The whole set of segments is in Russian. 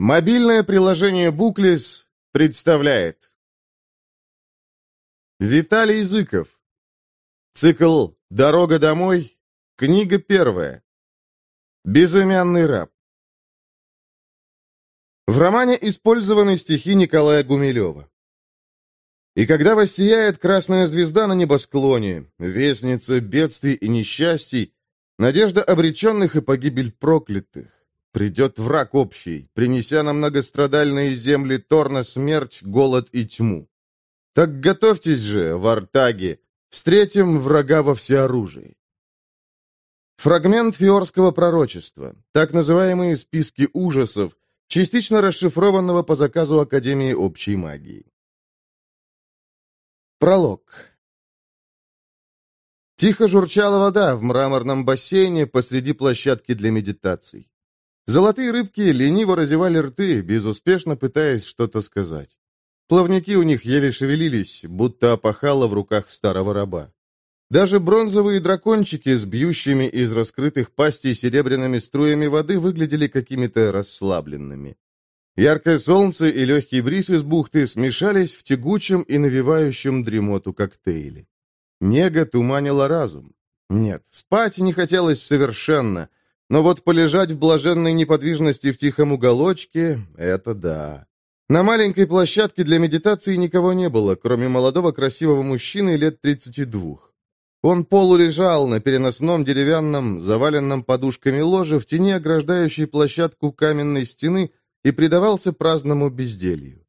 Мобильное приложение «Буклис» представляет Виталий Зыков Цикл «Дорога домой» Книга первая Безымянный раб В романе использованы стихи Николая Гумилева И когда воссияет красная звезда на небосклоне, вестница бедствий и несчастий, надежда обреченных и погибель проклятых, Придет враг общий, принеся на многострадальные земли Торна смерть, голод и тьму. Так готовьтесь же, вартаги, встретим врага во всеоружии. Фрагмент фиорского пророчества, так называемые списки ужасов, частично расшифрованного по заказу Академии общей магии. Пролог. Тихо журчала вода в мраморном бассейне посреди площадки для медитаций. Золотые рыбки лениво разевали рты, безуспешно пытаясь что-то сказать. Плавники у них еле шевелились, будто опахало в руках старого раба. Даже бронзовые дракончики с бьющими из раскрытых пастей серебряными струями воды выглядели какими-то расслабленными. Яркое солнце и легкий бриз из бухты смешались в тягучем и навивающем дремоту коктейле. Нега туманила разум. Нет, спать не хотелось совершенно, но вот полежать в блаженной неподвижности в тихом уголочке — это да. На маленькой площадке для медитации никого не было, кроме молодого красивого мужчины лет 32. Он полулежал на переносном деревянном, заваленном подушками ложе в тени, ограждающей площадку каменной стены, и предавался праздному безделью.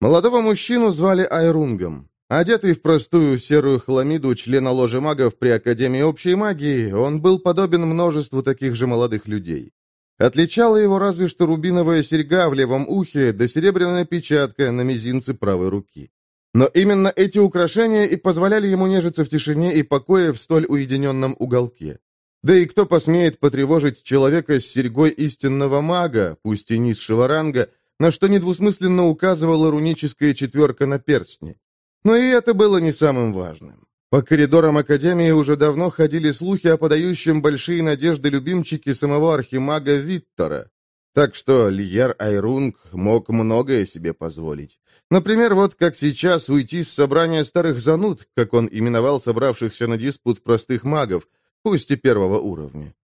Молодого мужчину звали Айрунгом. Одетый в простую серую хламиду члена ложи магов при Академии общей магии, он был подобен множеству таких же молодых людей. Отличала его разве что рубиновая серьга в левом ухе да серебряная печатка на мизинце правой руки. Но именно эти украшения и позволяли ему нежиться в тишине и покое в столь уединенном уголке. Да и кто посмеет потревожить человека с серьгой истинного мага, пусть и низшего ранга, на что недвусмысленно указывала руническая четверка на перстне. Но и это было не самым важным. По коридорам Академии уже давно ходили слухи о подающем большие надежды любимчике самого архимага Виттора. Так что Льер Айрунг мог многое себе позволить. Например, вот как сейчас уйти с собрания старых зануд, как он именовал собравшихся на диспут простых магов, пусть и первого уровня.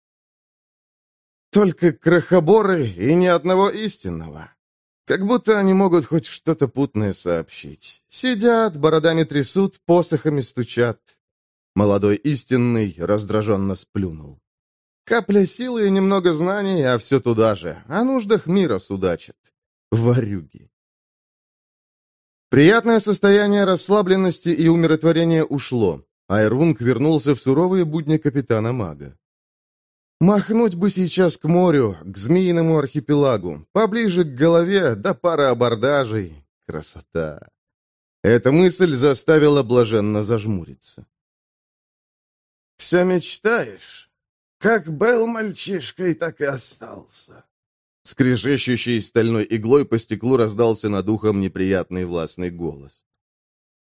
Только крохоборы и ни одного истинного. Как будто они могут хоть что-то путное сообщить. Сидят, бородами трясут, посохами стучат. Молодой истинный раздраженно сплюнул. Капля силы и немного знаний, а все туда же. О нуждах мира судачат. Ворюги. Приятное состояние расслабленности и умиротворения ушло. Айрунг вернулся в суровые будни капитана-мага. Махнуть бы сейчас к морю, к змеиному архипелагу, поближе к голове, да пара абордажей. Красота! Эта мысль заставила блаженно зажмуриться. «Все мечтаешь? Как был мальчишкой, так и остался». Скрежещущий стальной иглой по стеклу раздался над ухом неприятный властный голос.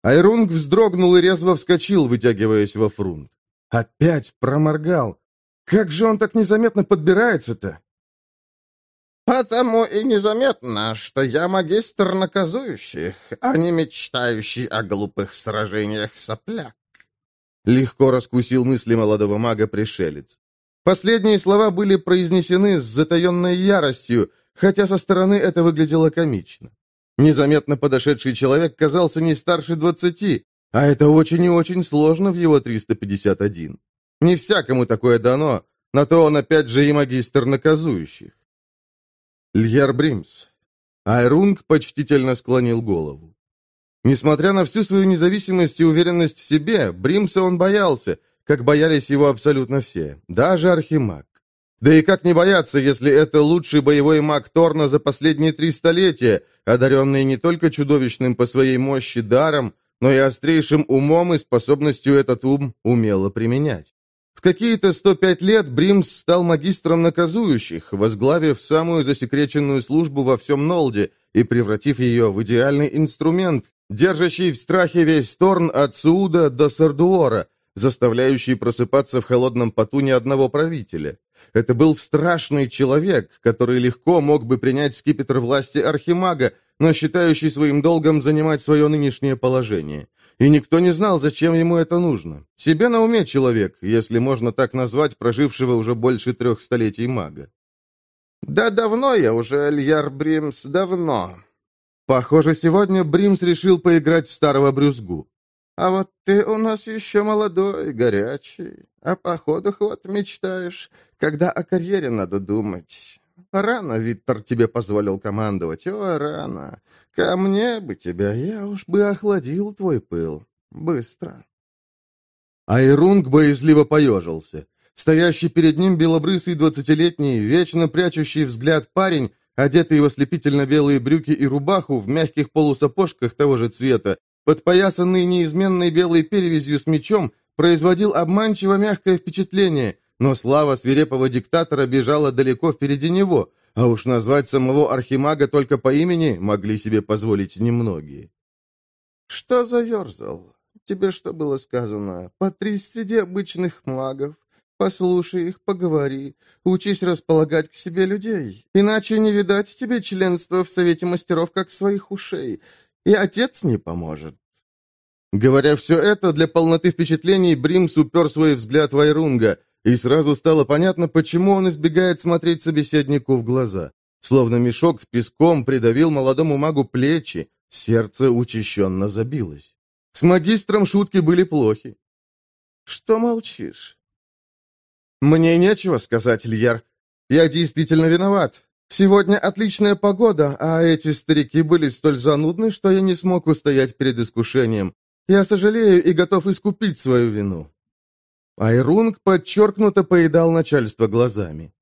Айрунг вздрогнул и резво вскочил, вытягиваясь во фрунт. Опять проморгал. Как же он так незаметно подбирается-то? «Потому и незаметно, что я магистр наказующих, а не мечтающий о глупых сражениях сопляк», — легко раскусил мысли молодого мага-пришелец. Последние слова были произнесены с затаенной яростью, хотя со стороны это выглядело комично. Незаметно подошедший человек казался не старше двадцати, а это очень и очень сложно в его 351. Не всякому такое дано, на то он опять же и магистр наказующих. Льер Бримс. Айрунг почтительно склонил голову. Несмотря на всю свою независимость и уверенность в себе, Бримса он боялся, как боялись его абсолютно все, даже Архимаг. Да и как не бояться, если это лучший боевой маг Торна за последние три столетия, одаренный не только чудовищным по своей мощи даром, но и острейшим умом и способностью этот ум умело применять какие-то 105 лет Бримс стал магистром наказующих, возглавив самую засекреченную службу во всем Нолде и превратив ее в идеальный инструмент, держащий в страхе весь Торн от Суда до Сардуора, заставляющий просыпаться в холодном поту ни одного правителя. Это был страшный человек, который легко мог бы принять скипетр власти Архимага, но считающий своим долгом занимать свое нынешнее положение. И никто не знал, зачем ему это нужно. Себе на уме человек, если можно так назвать прожившего уже больше трех столетий мага. «Да давно я уже, Эльяр Бримс, давно». Похоже, сегодня Бримс решил поиграть в старого брюзгу. «А вот ты у нас еще молодой, горячий, о а походах вот мечтаешь, когда о карьере надо думать». Рано, Виттер, тебе позволил командовать. О, рано. Ко мне бы тебя, я уж бы охладил твой пыл. Быстро. Айрунг боязливо поежился. Стоящий перед ним белобрысый двадцатилетний, вечно прячущий взгляд парень, одетый в ослепительно-белые брюки и рубаху в мягких полусапожках того же цвета, подпоясанный неизменной белой перевязью с мечом, производил обманчиво мягкое впечатление, но слава свирепого диктатора бежала далеко впереди него, а уж назвать самого Архимага только по имени могли себе позволить немногие. «Что заверзал? Тебе что было сказано? Потрись среди обычных магов, послушай их, поговори, учись располагать к себе людей, иначе не видать тебе членства в Совете Мастеров как своих ушей, и отец не поможет». Говоря все это, для полноты впечатлений Бримс упер свой взгляд в Айрунга — и сразу стало понятно, почему он избегает смотреть собеседнику в глаза. Словно мешок с песком придавил молодому магу плечи, сердце учащенно забилось. С магистром шутки были плохи. «Что молчишь?» «Мне нечего сказать, Льер. Я действительно виноват. Сегодня отличная погода, а эти старики были столь занудны, что я не смог устоять перед искушением. Я сожалею и готов искупить свою вину. Айрунг подчеркнуто поедал начальство глазами.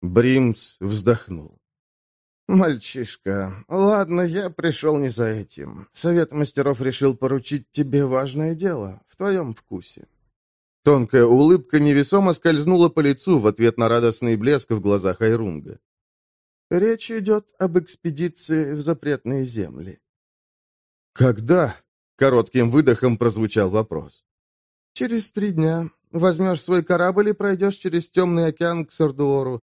Бримс вздохнул. «Мальчишка, ладно, я пришел не за этим. Совет мастеров решил поручить тебе важное дело, в твоем вкусе». Тонкая улыбка невесомо скользнула по лицу в ответ на радостный блеск в глазах Айрунга. «Речь идет об экспедиции в запретные земли». «Когда?» — коротким выдохом прозвучал вопрос. «Через три дня. Возьмешь свой корабль и пройдешь через темный океан к Сардуору.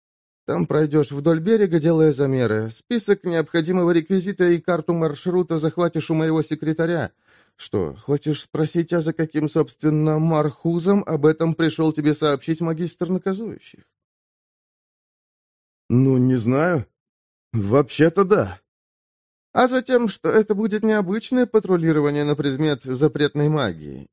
Там пройдешь вдоль берега, делая замеры. Список необходимого реквизита и карту маршрута захватишь у моего секретаря. Что, хочешь спросить, а за каким, собственно, мархузом об этом пришел тебе сообщить магистр наказующих? Ну, не знаю. Вообще-то да. А затем, что это будет необычное патрулирование на предмет запретной магии.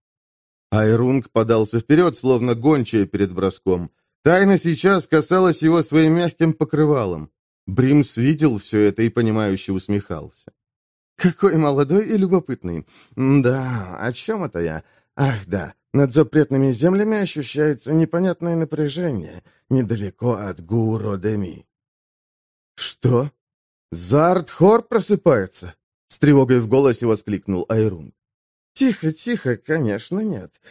Айрунг подался вперед, словно гончая перед броском. Тайна сейчас касалась его своим мягким покрывалом. Бримс видел все это и, понимающе усмехался. «Какой молодой и любопытный. Да, о чем это я? Ах, да, над запретными землями ощущается непонятное напряжение, недалеко от Гуродеми». «Что? Зардхор просыпается?» С тревогой в голосе воскликнул Айрунг. «Тихо, тихо, конечно, нет.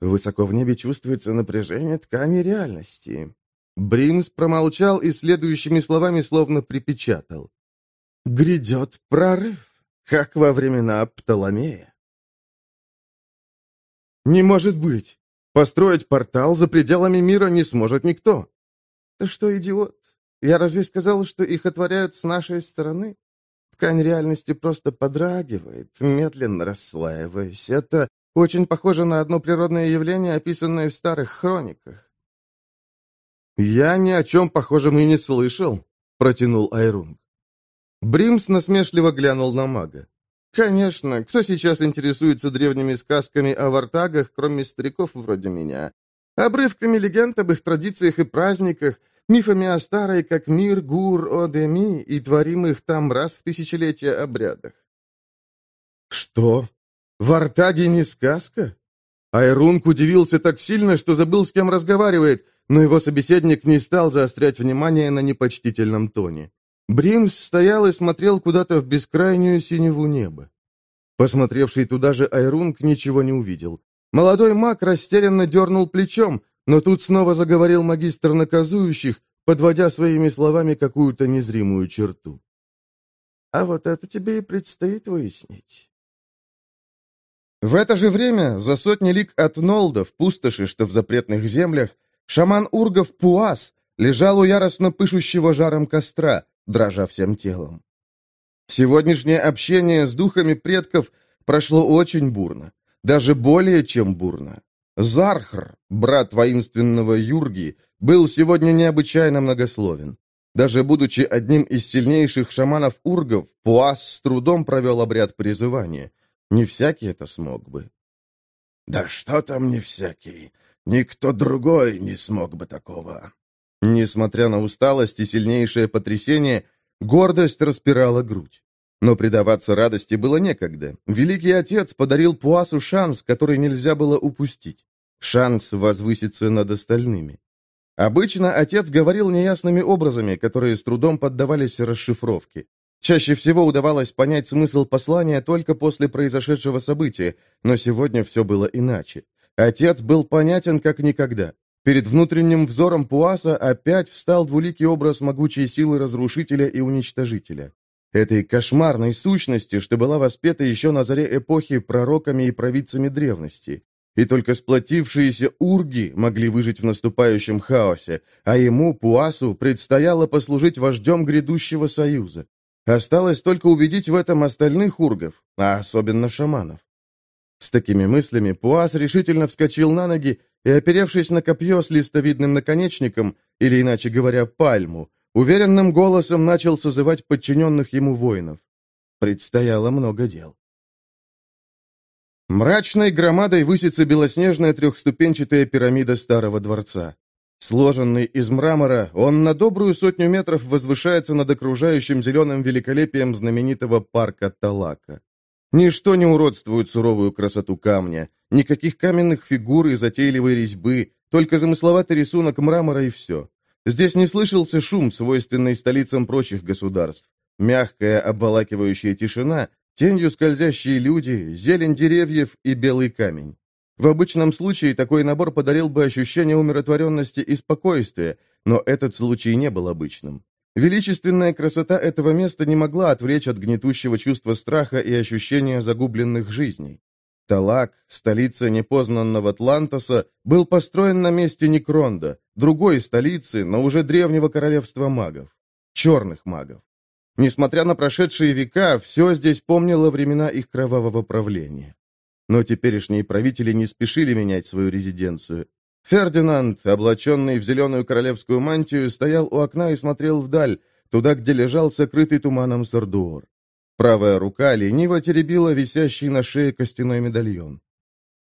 Высоко в небе чувствуется напряжение ткани реальности». Бримс промолчал и следующими словами словно припечатал. «Грядет прорыв, как во времена Птоломея». «Не может быть! Построить портал за пределами мира не сможет никто!» «Ты что, идиот? Я разве сказал, что их отворяют с нашей стороны? ткань реальности просто подрагивает, медленно расслаиваясь. Это очень похоже на одно природное явление, описанное в старых хрониках. «Я ни о чем похожем и не слышал», — протянул Айрунг. Бримс насмешливо глянул на мага. «Конечно, кто сейчас интересуется древними сказками о вартагах, кроме стариков вроде меня? Обрывками легенд об их традициях и праздниках, мифами о старой, как мир Гур-Одеми, и творимых там раз в тысячелетие обрядах. Что? В Артаге не сказка? Айрунг удивился так сильно, что забыл, с кем разговаривает, но его собеседник не стал заострять внимание на непочтительном тоне. Бримс стоял и смотрел куда-то в бескрайнюю синеву неба. Посмотревший туда же Айрунг ничего не увидел. Молодой маг растерянно дернул плечом, но тут снова заговорил магистр наказующих, подводя своими словами какую-то незримую черту. «А вот это тебе и предстоит выяснить». В это же время, за сотни лик от Нолда, в пустоши, что в запретных землях, шаман Ургов Пуас лежал у яростно пышущего жаром костра, дрожа всем телом. Сегодняшнее общение с духами предков прошло очень бурно, даже более чем бурно. Зархр, брат воинственного Юрги, был сегодня необычайно многословен. Даже будучи одним из сильнейших шаманов-ургов, Пуас с трудом провел обряд призывания. Не всякий это смог бы. «Да что там не всякий? Никто другой не смог бы такого». Несмотря на усталость и сильнейшее потрясение, гордость распирала грудь. Но предаваться радости было некогда. Великий Отец подарил Пуасу шанс, который нельзя было упустить шанс возвыситься над остальными. Обычно отец говорил неясными образами, которые с трудом поддавались расшифровке. Чаще всего удавалось понять смысл послания только после произошедшего события, но сегодня все было иначе. Отец был понятен как никогда. Перед внутренним взором Пуаса опять встал двуликий образ могучей силы разрушителя и уничтожителя. Этой кошмарной сущности, что была воспета еще на заре эпохи пророками и провидцами древности и только сплотившиеся урги могли выжить в наступающем хаосе, а ему, Пуасу, предстояло послужить вождем грядущего союза. Осталось только убедить в этом остальных ургов, а особенно шаманов. С такими мыслями Пуас решительно вскочил на ноги и, оперевшись на копье с листовидным наконечником, или, иначе говоря, пальму, уверенным голосом начал созывать подчиненных ему воинов. Предстояло много дел. Мрачной громадой высится белоснежная трехступенчатая пирамида старого дворца. Сложенный из мрамора, он на добрую сотню метров возвышается над окружающим зеленым великолепием знаменитого парка Талака. Ничто не уродствует суровую красоту камня. Никаких каменных фигур и затейливой резьбы, только замысловатый рисунок мрамора и все. Здесь не слышался шум, свойственный столицам прочих государств. Мягкая обволакивающая тишина, Тенью скользящие люди, зелень деревьев и белый камень. В обычном случае такой набор подарил бы ощущение умиротворенности и спокойствия, но этот случай не был обычным. Величественная красота этого места не могла отвлечь от гнетущего чувства страха и ощущения загубленных жизней. Талак, столица непознанного Атлантоса, был построен на месте Некронда, другой столицы, но уже древнего королевства магов, черных магов. Несмотря на прошедшие века, все здесь помнило времена их кровавого правления. Но теперешние правители не спешили менять свою резиденцию. Фердинанд, облаченный в зеленую королевскую мантию, стоял у окна и смотрел вдаль, туда, где лежал сокрытый туманом Сардуор. Правая рука лениво теребила висящий на шее костяной медальон.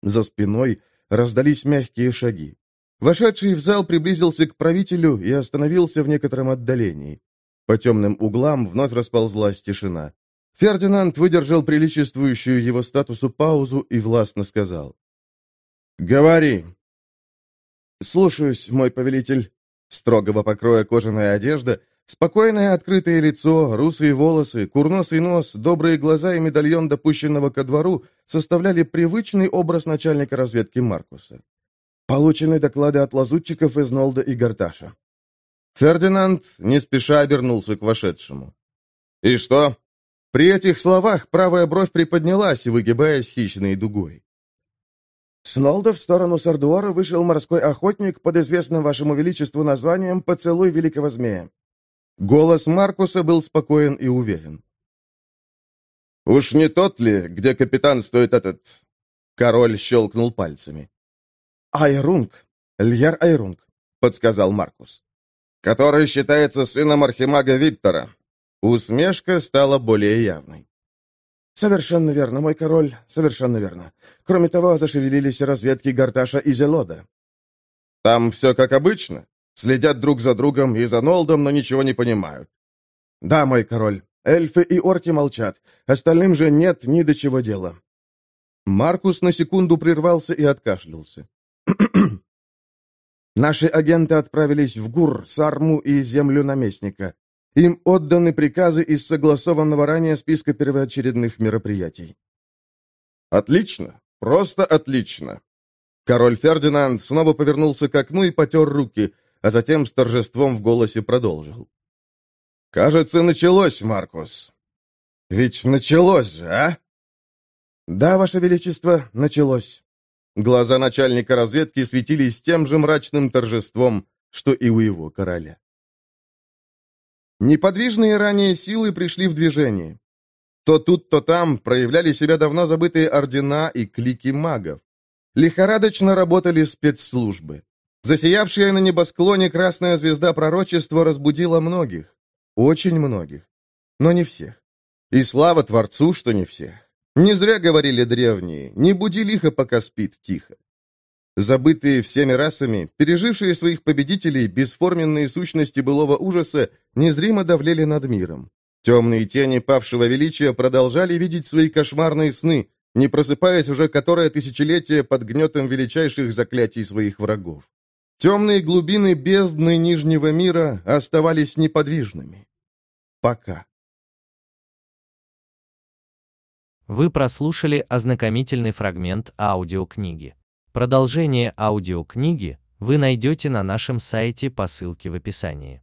За спиной раздались мягкие шаги. Вошедший в зал приблизился к правителю и остановился в некотором отдалении. По темным углам вновь расползлась тишина. Фердинанд выдержал приличествующую его статусу паузу и властно сказал. «Говори!» «Слушаюсь, мой повелитель!» Строгого покроя кожаная одежда, спокойное открытое лицо, русые волосы, курносый нос, добрые глаза и медальон допущенного ко двору составляли привычный образ начальника разведки Маркуса. Получены доклады от лазутчиков из Нолда и Гарташа. Фердинанд не спеша обернулся к вошедшему. «И что?» При этих словах правая бровь приподнялась, выгибаясь хищной дугой. Снолда в сторону Сардуара вышел морской охотник под известным вашему величеству названием «Поцелуй великого змея». Голос Маркуса был спокоен и уверен. «Уж не тот ли, где капитан стоит этот...» Король щелкнул пальцами. «Айрунг, Льер Айрунг», — подсказал Маркус который считается сыном архимага Виктора». Усмешка стала более явной. «Совершенно верно, мой король, совершенно верно. Кроме того, зашевелились разведки Гарташа и Зелода». «Там все как обычно? Следят друг за другом и за Нолдом, но ничего не понимают?» «Да, мой король. Эльфы и орки молчат. Остальным же нет ни до чего дела». Маркус на секунду прервался и откашлялся. Наши агенты отправились в Гур, Сарму и землю наместника. Им отданы приказы из согласованного ранее списка первоочередных мероприятий. «Отлично! Просто отлично!» Король Фердинанд снова повернулся к окну и потер руки, а затем с торжеством в голосе продолжил. «Кажется, началось, Маркус. Ведь началось же, а?» «Да, Ваше Величество, началось». Глаза начальника разведки светились тем же мрачным торжеством, что и у его короля. Неподвижные ранее силы пришли в движение. То тут, то там проявляли себя давно забытые ордена и клики магов. Лихорадочно работали спецслужбы. Засиявшая на небосклоне красная звезда пророчества разбудила многих. Очень многих. Но не всех. И слава Творцу, что не всех. Не зря говорили древние, не буди лихо, пока спит тихо. Забытые всеми расами, пережившие своих победителей, бесформенные сущности былого ужаса незримо давлели над миром. Темные тени павшего величия продолжали видеть свои кошмарные сны, не просыпаясь уже которое тысячелетие под гнетом величайших заклятий своих врагов. Темные глубины бездны Нижнего мира оставались неподвижными. Пока. Вы прослушали ознакомительный фрагмент аудиокниги. Продолжение аудиокниги вы найдете на нашем сайте по ссылке в описании.